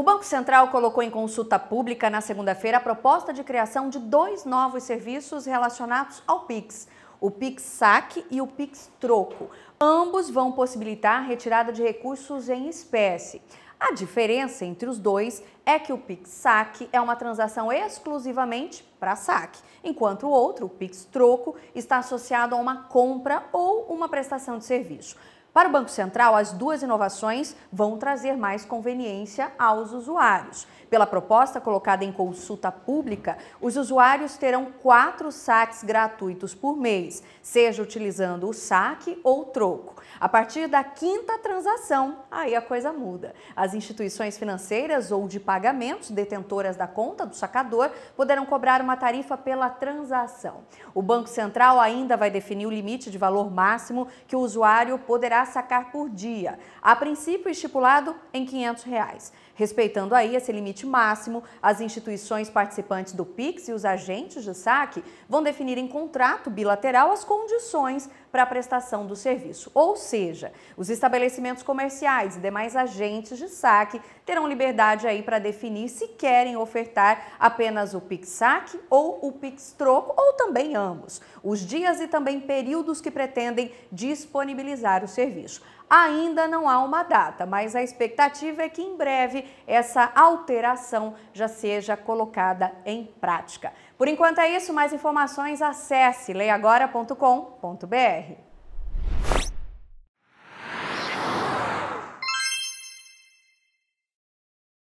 O Banco Central colocou em consulta pública na segunda-feira a proposta de criação de dois novos serviços relacionados ao Pix o Pix Saque e o Pix Troco. Ambos vão possibilitar a retirada de recursos em espécie. A diferença entre os dois é que o Pix Saque é uma transação exclusivamente para saque, enquanto o outro, o Pix Troco, está associado a uma compra ou uma prestação de serviço. Para o Banco Central, as duas inovações vão trazer mais conveniência aos usuários. Pela proposta colocada em consulta pública, os usuários terão quatro saques gratuitos por mês, seja utilizando o saque ou troco. A partir da quinta transação, aí a coisa muda. As instituições financeiras ou de pagamentos detentoras da conta do sacador poderão cobrar uma tarifa pela transação. O Banco Central ainda vai definir o limite de valor máximo que o usuário poderá poderá sacar por dia, a princípio estipulado em R$ 500. Reais. Respeitando aí esse limite máximo, as instituições participantes do PIX e os agentes de saque vão definir em contrato bilateral as condições para a prestação do serviço. Ou seja, os estabelecimentos comerciais e demais agentes de saque terão liberdade aí para definir se querem ofertar apenas o Pix saque ou o Pix troco ou também ambos. Os dias e também períodos que pretendem disponibilizar o serviço serviço. Ainda não há uma data, mas a expectativa é que em breve essa alteração já seja colocada em prática. Por enquanto é isso, mais informações acesse leiagora.com.br.